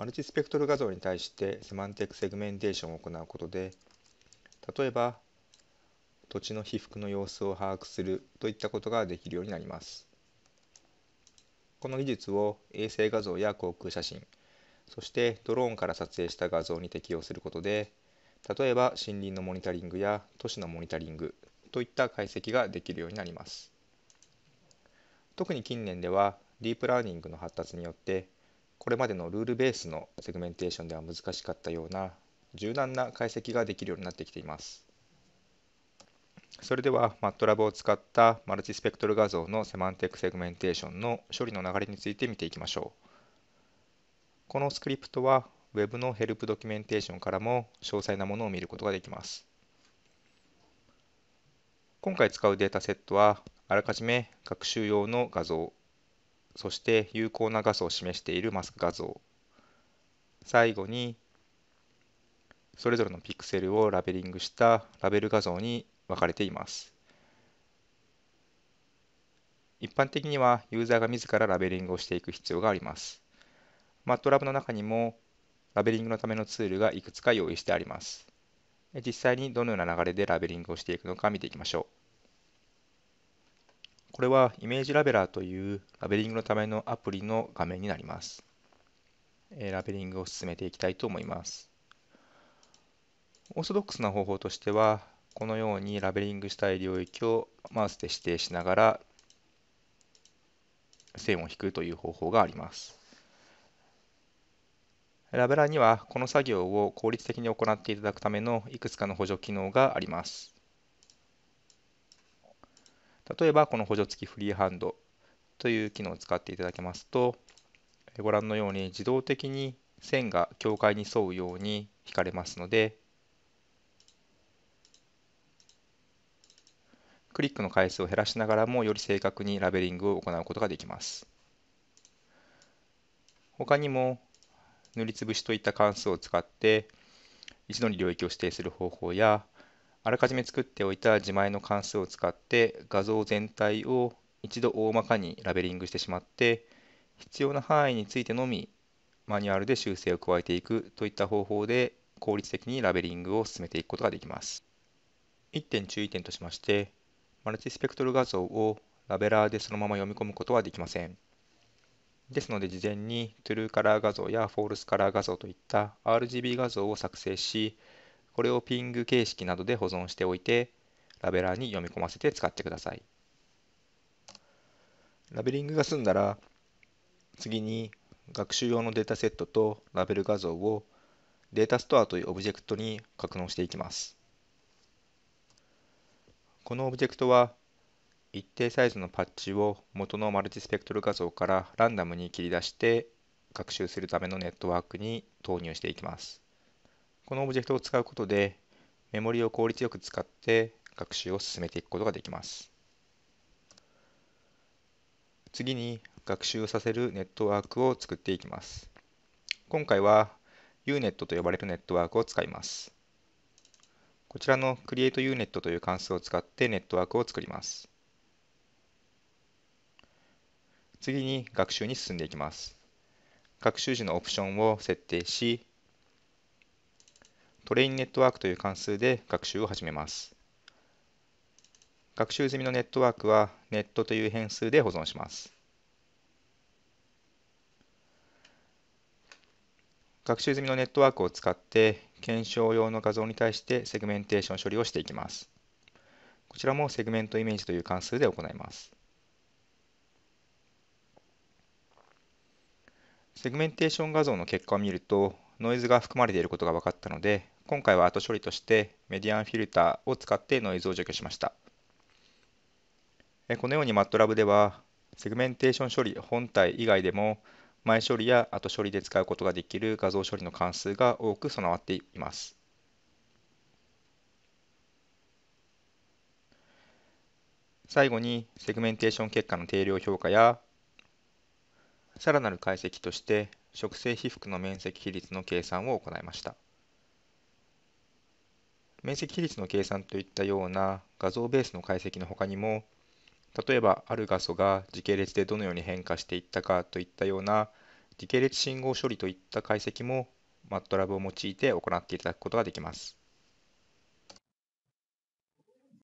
マルチスペクトル画像に対してセマンティックセグメンテーションを行うことで例えば土地の被覆の様子を把握するといったことができるようになりますこの技術を衛星画像や航空写真そしてドローンから撮影した画像に適用することで例えば森林のモニタリングや都市のモニタリングといった解析ができるようになります特に近年ではディープラーニングの発達によってこれまでのルールベースのセグメンテーションでは難しかったような柔軟な解析ができるようになってきています。それでは MATLAB を使ったマルチスペクトル画像のセマンティックセグメンテーションの処理の流れについて見ていきましょう。このスクリプトは Web のヘルプドキュメンテーションからも詳細なものを見ることができます。今回使うデータセットはあらかじめ学習用の画像そして有効なガスを示しているマスク画像最後にそれぞれのピクセルをラベリングしたラベル画像に分かれています一般的にはユーザーが自らラベリングをしていく必要があります MATLAB の中にもラベリングのためのツールがいくつか用意してあります実際にどのような流れでラベリングをしていくのか見ていきましょうこれはイメージラベラーというラベリングのためのアプリの画面になります。ラベリングを進めていきたいと思います。オーソドックスな方法としては、このようにラベリングしたい領域をマウスで指定しながら線を引くという方法があります。ラベラーにはこの作業を効率的に行っていただくためのいくつかの補助機能があります。例えばこの補助付きフリーハンドという機能を使っていただけますとご覧のように自動的に線が境界に沿うように引かれますのでクリックの回数を減らしながらもより正確にラベリングを行うことができます他にも塗りつぶしといった関数を使って一度に領域を指定する方法やあらかじめ作っておいた自前の関数を使って画像全体を一度大まかにラベリングしてしまって必要な範囲についてのみマニュアルで修正を加えていくといった方法で効率的にラベリングを進めていくことができます1点注意点としましてマルチスペクトル画像をラベラーでそのまま読み込むことはできませんですので事前に True カラー画像や False カラー画像といった RGB 画像を作成しこれをピング形式などで保存しておいて、ラベラーに読み込ませて使ってください。ラベリングが済んだら、次に学習用のデータセットとラベル画像をデータストアというオブジェクトに格納していきます。このオブジェクトは一定サイズのパッチを元のマルチスペクトル画像からランダムに切り出して学習するためのネットワークに投入していきます。このオブジェクトを使うことで、メモリを効率よく使って学習を進めていくことができます。次に学習をさせるネットワークを作っていきます。今回は UNET と呼ばれるネットワークを使います。こちらの CreateUNET という関数を使ってネットワークを作ります。次に学習に進んでいきます。学習時のオプションを設定し、トレインネットワークという関数で学習を始めます。学習済みのネットワークはネットという変数で保存します。学習済みのネットワークを使って検証用の画像に対してセグメンテーション処理をしていきます。こちらもセグメントイメージという関数で行います。セグメンテーション画像の結果を見るとノイズが含まれていることが分かったので、今回は後処理としてメディアンフィルターを使ってノイズを除去しました。このように MATLAB では、セグメンテーション処理本体以外でも、前処理や後処理で使うことができる画像処理の関数が多く備わっています。最後にセグメンテーション結果の定量評価やさらなる解析として植生被覆の面積比率の計算を行いました面積比率の計算といったような画像ベースの解析の他にも例えばある画素が時系列でどのように変化していったかといったような時系列信号処理といった解析も MATLAB を用いて行っていただくことができます